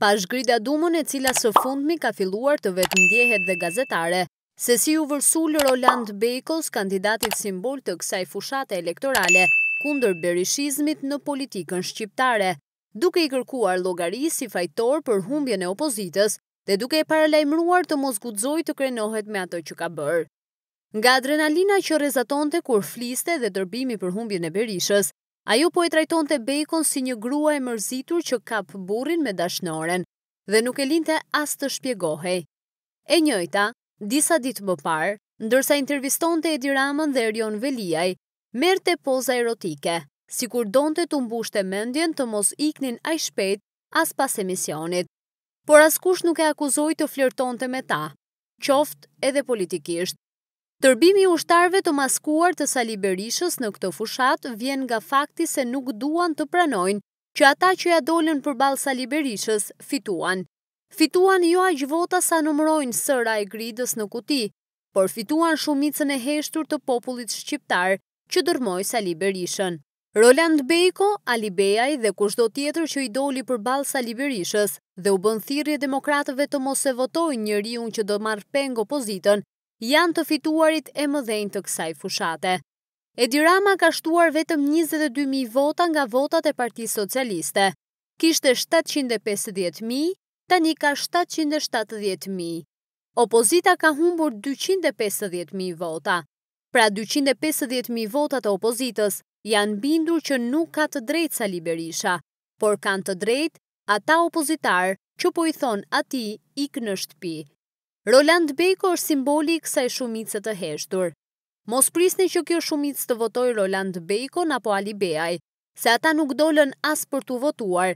pa shgrida dumën e cila së fundmi ka filluar të vetë ndjehet dhe gazetare, se si u Roland Bejkos, kandidatit simbol të kësaj fushate elektorale, kundër berishizmit në politikën shqiptare, duke i kërkuar logari si fajtor për humbjën e opozitës dhe duke i paralajmruar të mos gudzoj të krenohet me ato që ka bërë. Nga adrenalina që rezatonte kur fliste dhe dërbimi për humbjën e berishës, Ajo po e trajton të bejkon si një grua e mërzitur që kap burin me dashnoren dhe nuk e linte as të shpjegohej. E njëjta, disa ditë më parë, ndërsa interviston të Edi Ramën dhe Rion Veliaj, merë të poza erotike, si kur donë të të mbush të mendjen të mos iknin a shpejt as pas emisionit. Por as kush nuk e akuzoj të flirton të me ta, qoft edhe politikisht. Tërbimi ushtarve të maskuar të Sali Berishës në këtë fushat vjen nga fakti se nuk duan të pranojnë që ata që ja dolen për bal Sali Berishës fituan. Fituan jo aqë vota sa numrojnë sëra e gridës në kuti, por fituan shumicën e heshtur të popullit shqiptar që dërmoj Sali Berishën. Roland Bejko, Ali Bejaj dhe kushdo tjetër që i doli për balë sa liberishës dhe u bëndhirje demokratëve të mos e votojnë njëri unë që do marrë pengë opozitën, janë të fituarit e dhejnë të kësaj fushate. Edirama ka shtuar vetëm 22.000 vota nga votat e parti socialiste. Kishte 750.000, tani ka 770.000. Opozita ka humbur 250.000 vota. Pra 250.000 votat e opozitës janë bindur që nuk ka të drejtë sa liberisha, por kanë të drejtë ata opozitarë që po i thonë ati ik në shtëpi. Roland Bejko është simboli i kësaj shumicë të heshtur. Mos prisni që kjo shumicë të votoj Roland në apo Ali Beaj, se ata nuk dolën as për të votuar,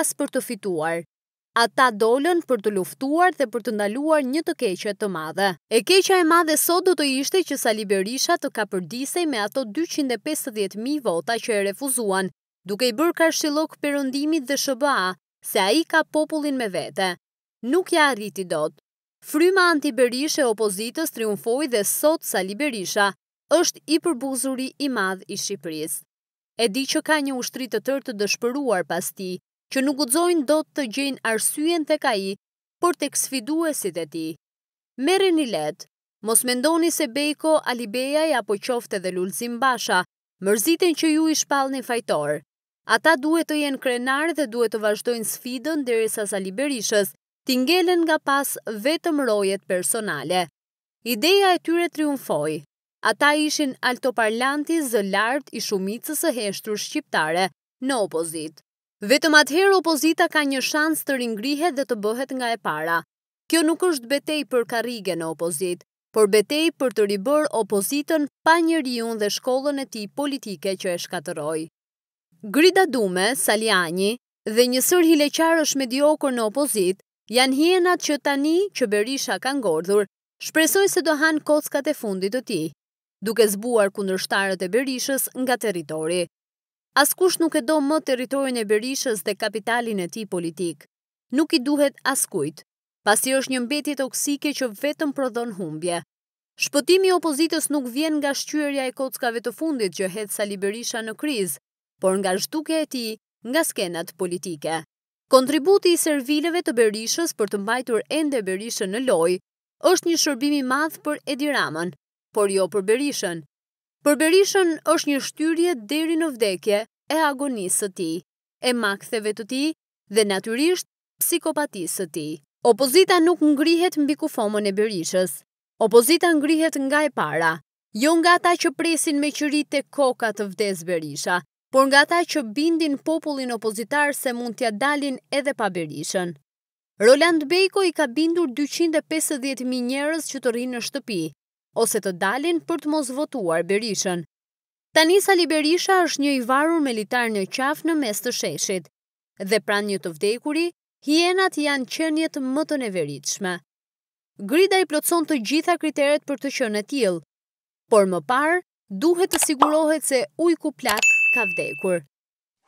as për të fituar. Ata dolën për të luftuar dhe për të ndaluar një të keqe të madhe. E keqa e madhe sot do të ishte që Sali Berisha të ka përdisej me ato 250.000 vota që e refuzuan, duke i bërë karshilok përëndimit dhe shëba, se a i ka popullin me vete. Nuk ja arriti dotë. Fryma anti-Berisha e opozitës triumfoj dhe sot Sali Berisha është i përbuzuri i madh i Shqipëris. E di që ka një ushtri të tërë të dëshpëruar pas ti, që nuk udzojnë do të gjenë arsyen të ka i, por të kësfidu e si të ti. Mere një letë, mos mendoni se Bejko, Alibeja i apo qofte dhe Lulzim basha, mërziten që ju i shpalë një fajtorë. Ata duhet të jenë krenarë dhe duhet të vazhdojnë sfidën dhe resa Sali Berishës, t'ingelen nga pas vetëm rojet personale. Ideja e tyre triumfoi. Ata ishin altoparlanti zë lartë i shumicës e heshtur shqiptare në opozit. Vetëm atëherë opozita ka një shans të ringrihe dhe të bëhet nga e para. Kjo nuk është betej për karige në opozit, por betej për të ribër opozitën pa një rion dhe shkollën e ti politike që e shkateroj. Grida Dume, Saliani dhe njësër Hileqar është mediokër në opozit, janë hienat që tani që Berisha ka ngordhur, shpresoj se do hanë kockat e fundit të ti, duke zbuar kundër shtarët e Berishës nga teritori. Askush nuk e do më teritorin e Berishës dhe kapitalin e ti politik. Nuk i duhet askujt, pasi është një mbeti toksike që vetëm prodhon humbje. Shpëtimi opozitës nuk vjen nga shqyërja e kockave të fundit që hetë sa Liberisha në kriz, por nga shtuke e ti nga skenat politike. Kontributi i servileve të Berishës për të mbajtur ende Berishën në loj është një shërbimi madhë për Ediramën, por jo për Berishën. Për Berishën është një shtyrje deri në vdekje e agonisë të ti, e maktheve të ti dhe naturisht psikopatisë të ti. Opozita nuk ngrihet mbi kufomën e Berishës. Opozita ngrihet nga e para, jo nga ta që presin me qërit e koka të vdes Berisha, por nga ta që bindin popullin opozitar se mund t'ja dalin edhe pa berishën. Roland Bejko i ka bindur 250.000 njerës që të rinë në shtëpi, ose të dalin për të mos votuar berishën. Tanisa Liberisha është një i varur me litar në qafë në mes të sheshit, dhe pran një të vdekuri, hienat janë qenjet më të neveritshme. Grida i plotson të gjitha kriteret për të qënë e tjilë, por më parë duhet të sigurohet se ujku plat ka vdekur.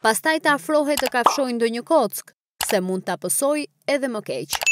Pastaj të afrohet të kafshojnë dë një kock, se mund të apësoj edhe më keqë.